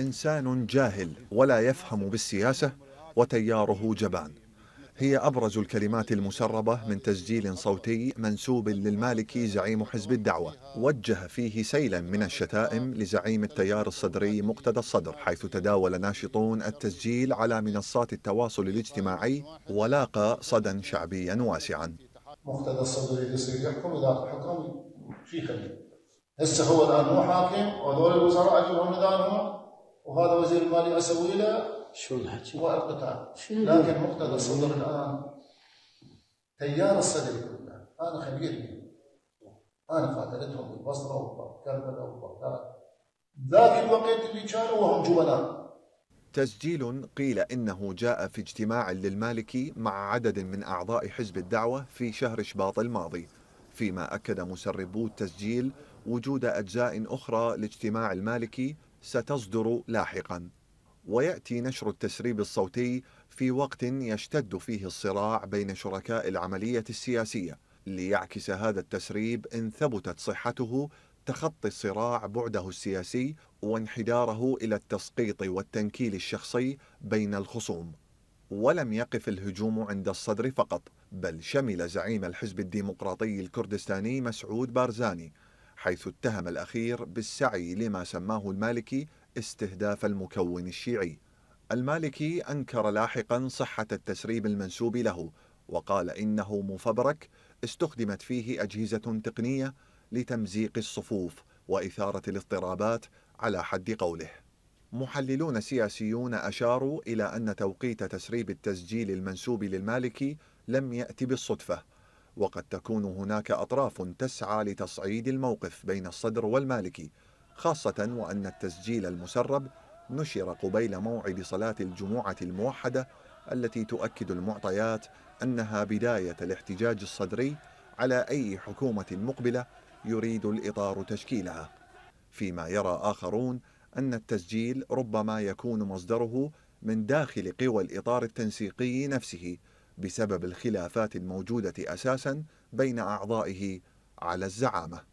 إنسان جاهل ولا يفهم بالسياسة وتياره جبان هي أبرز الكلمات المسربة من تسجيل صوتي منسوب للمالكي زعيم حزب الدعوة وجه فيه سيلا من الشتائم لزعيم التيار الصدري مقتدى الصدر حيث تداول ناشطون التسجيل على منصات التواصل الاجتماعي ولاقى صدى شعبيا واسعا مقتدى الصدري يصير يحكم إذا حكم في خليل هسه هو الآن مو حاكم وهذول الوزراء هم إذا وهذا وزير المالية أسوي له شو الحكي؟ القتال لكن مقتدى الصدر الآن تيار الصدر كله أنا خبير أنا قاتلتهم بالبصرة وكربلاء وبغداد ذاك الوقت اللي كانوا وهم جبناء تسجيل قيل انه جاء في اجتماع للمالكي مع عدد من اعضاء حزب الدعوه في شهر شباط الماضي، فيما اكد مسربو التسجيل وجود اجزاء اخرى لاجتماع المالكي ستصدر لاحقا ويأتي نشر التسريب الصوتي في وقت يشتد فيه الصراع بين شركاء العملية السياسية ليعكس هذا التسريب إن ثبتت صحته تخطي الصراع بعده السياسي وانحداره إلى التسقيط والتنكيل الشخصي بين الخصوم ولم يقف الهجوم عند الصدر فقط بل شمل زعيم الحزب الديمقراطي الكردستاني مسعود بارزاني حيث اتهم الأخير بالسعي لما سماه المالكي استهداف المكون الشيعي المالكي أنكر لاحقا صحة التسريب المنسوب له وقال إنه مفبرك استخدمت فيه أجهزة تقنية لتمزيق الصفوف وإثارة الاضطرابات على حد قوله محللون سياسيون أشاروا إلى أن توقيت تسريب التسجيل المنسوب للمالكي لم يأتي بالصدفة وقد تكون هناك أطراف تسعى لتصعيد الموقف بين الصدر والمالكي خاصة وأن التسجيل المسرب نشر قبيل موعد صلاة الجمعة الموحدة التي تؤكد المعطيات أنها بداية الاحتجاج الصدري على أي حكومة مقبلة يريد الإطار تشكيلها فيما يرى آخرون أن التسجيل ربما يكون مصدره من داخل قوى الإطار التنسيقي نفسه بسبب الخلافات الموجودة أساسا بين أعضائه على الزعامة